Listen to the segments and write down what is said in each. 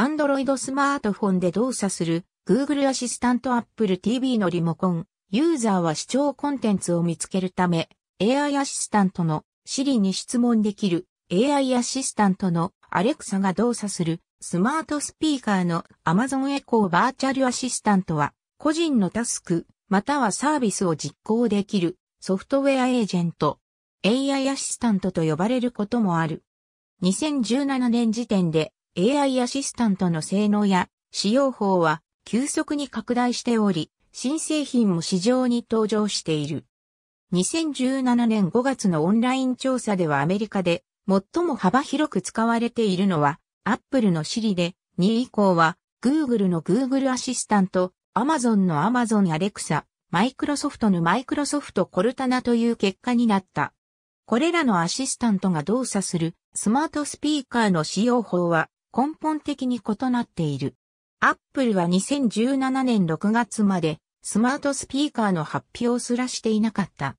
Android スマートフォンで動作する Google アシスタント Apple TV のリモコン。ユーザーは視聴コンテンツを見つけるため、AI アシスタントの Siri に質問できる AI アシスタントの Alexa が動作するスマートスピーカーの Amazon Echo バーチャルアシスタントは個人のタスクまたはサービスを実行できるソフトウェアエージェント AI アシスタントと呼ばれることもある。2017年時点で AI アシスタントの性能や使用法は急速に拡大しており、新製品も市場に登場している。2017年5月のオンライン調査ではアメリカで最も幅広く使われているのは Apple の Siri で2位以降は Google の Google アシスタント、Amazon の Amazon Alexa、Microsoft の Microsoft Cortana という結果になった。これらのアシスタントが動作するスマートスピーカーの使用法は根本的に異なっている。アップルは2017年6月までスマートスピーカーの発表すらしていなかった。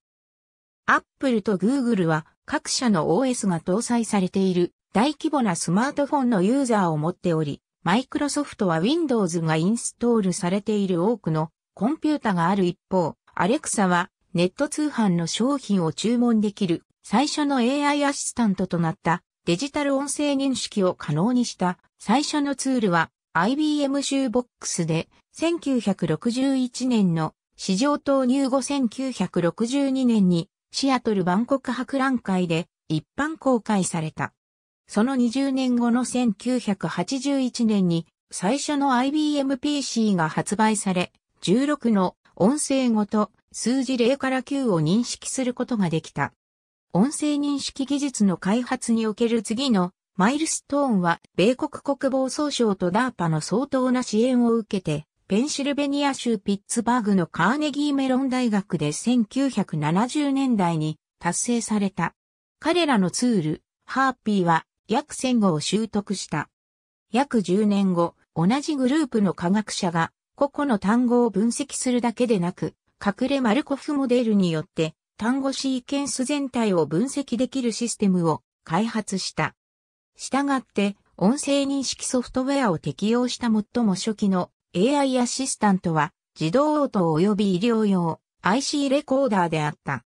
アップルとグーグルは各社の OS が搭載されている大規模なスマートフォンのユーザーを持っており、マイクロソフトは Windows がインストールされている多くのコンピュータがある一方、アレクサはネット通販の商品を注文できる最初の AI アシスタントとなったデジタル音声認識を可能にした最初のツールは IBM シューボックスで1961年の市場投入後1962年にシアトル万国博覧会で一般公開された。その20年後の1981年に最初の IBM PC が発売され、16の音声ごと数字0から9を認識することができた。音声認識技術の開発における次のマイルストーンは、米国国防総省とダーパの相当な支援を受けて、ペンシルベニア州ピッツバーグのカーネギーメロン大学で1970年代に達成された。彼らのツール、ハーピーは約1000語を習得した。約10年後、同じグループの科学者が個々の単語を分析するだけでなく、隠れマルコフモデルによって単語シーケンス全体を分析できるシステムを開発した。したがって、音声認識ソフトウェアを適用した最も初期の AI アシスタントは自動応答及び医療用 IC レコーダーであった。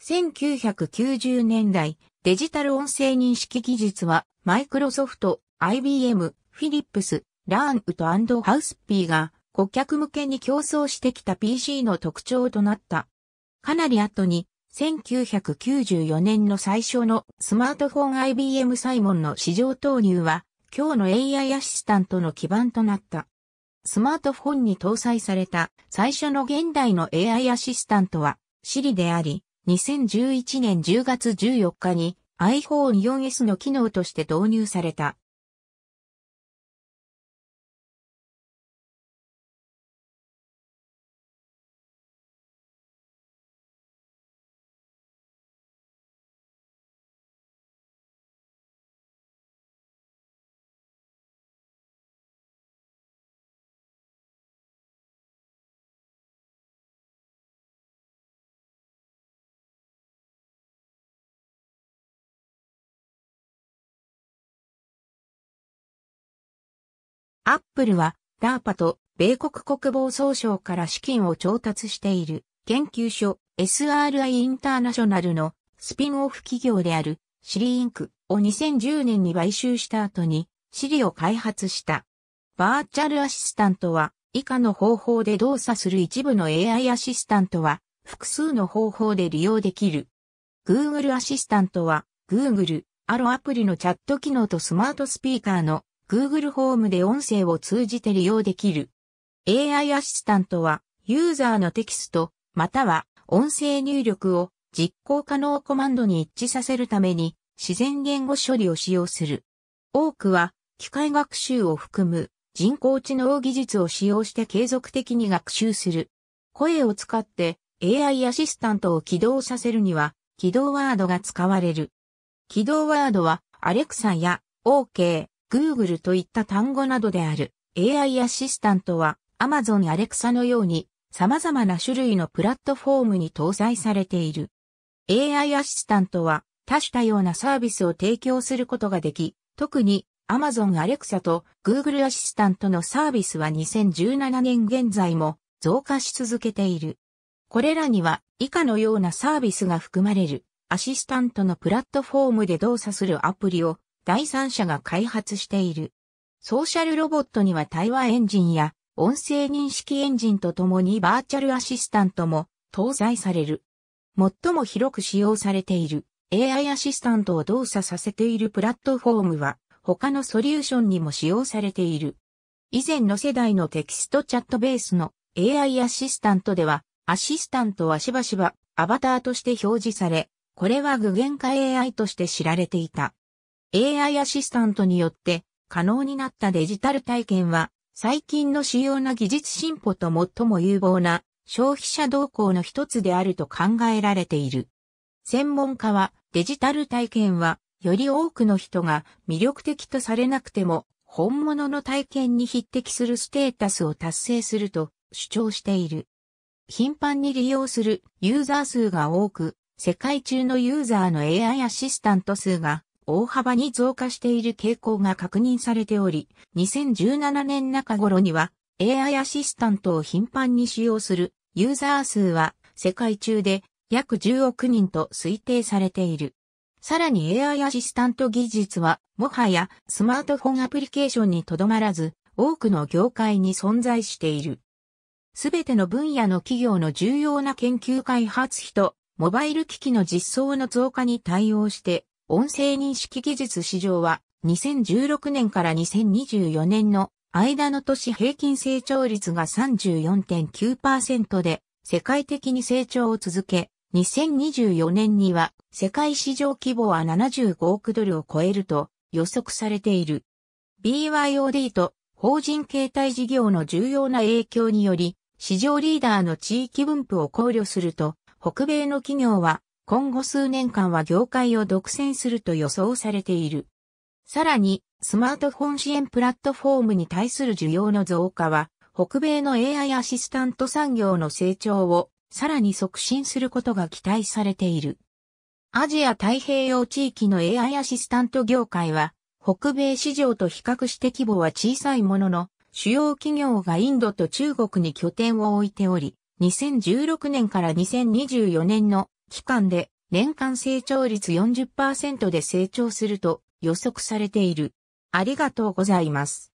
1990年代、デジタル音声認識技術はマイクロソフト、IBM、フィリップス、ラーンウトハウスピーが顧客向けに競争してきた PC の特徴となった。かなり後に1994年の最初のスマートフォン IBM サイモンの市場投入は、今日の AI アシスタントの基盤となった。スマートフォンに搭載された最初の現代の AI アシスタントは Siri であり、2011年10月14日に iPhone 4S の機能として導入された。アップルは、ダーパと米国国防総省から資金を調達している研究所 SRI インターナショナルのスピンオフ企業であるシリインクを2010年に買収した後にシリを開発した。バーチャルアシスタントは以下の方法で動作する一部の AI アシスタントは複数の方法で利用できる。Google アシスタントは Google、アロアプリのチャット機能とスマートスピーカーの Google ホームで音声を通じて利用できる。AI アシスタントは、ユーザーのテキスト、または音声入力を実行可能コマンドに一致させるために自然言語処理を使用する。多くは機械学習を含む人工知能技術を使用して継続的に学習する。声を使って AI アシスタントを起動させるには起動ワードが使われる。起動ワードはアレクサや OK、Google といった単語などである AI アシスタントは Amazon Alexa のように様々な種類のプラットフォームに搭載されている。AI アシスタントは多種多様なサービスを提供することができ、特に Amazon Alexa と Google アシスタントのサービスは2017年現在も増加し続けている。これらには以下のようなサービスが含まれる。アシスタントのプラットフォームで動作するアプリを第三者が開発している。ソーシャルロボットには対話エンジンや音声認識エンジンとともにバーチャルアシスタントも搭載される。最も広く使用されている AI アシスタントを動作させているプラットフォームは他のソリューションにも使用されている。以前の世代のテキストチャットベースの AI アシスタントではアシスタントはしばしばアバターとして表示され、これは具現化 AI として知られていた。AI アシスタントによって可能になったデジタル体験は、最近の主要な技術進歩と最も有望な消費者動向の一つであると考えられている。専門家は、デジタル体験は、より多くの人が魅力的とされなくても、本物の体験に匹敵するステータスを達成すると主張している。頻繁に利用するユーザー数が多く、世界中のユーザーの AI アシスタント数が大幅に増加している傾向が確認されており、2017年中頃には AI アシスタントを頻繁に使用するユーザー数は世界中で約10億人と推定されている。さらに AI アシスタント技術はもはやスマートフォンアプリケーションにとどまらず多くの業界に存在している。すべての分野の企業の重要な研究開発費とモバイル機器の実装の増加に対応して音声認識技術市場は2016年から2024年の間の年平均成長率が34.9%で世界的に成長を続け、2024年には世界市場規模は75億ドルを超えると予測されている。BYOD と法人形態事業の重要な影響により、市場リーダーの地域分布を考慮すると、北米の企業は今後数年間は業界を独占すると予想されている。さらに、スマートフォン支援プラットフォームに対する需要の増加は、北米の AI アシスタント産業の成長をさらに促進することが期待されている。アジア太平洋地域の AI アシスタント業界は、北米市場と比較して規模は小さいものの、主要企業がインドと中国に拠点を置いており、2016年から2024年の期間で年間成長率40%で成長すると予測されている。ありがとうございます。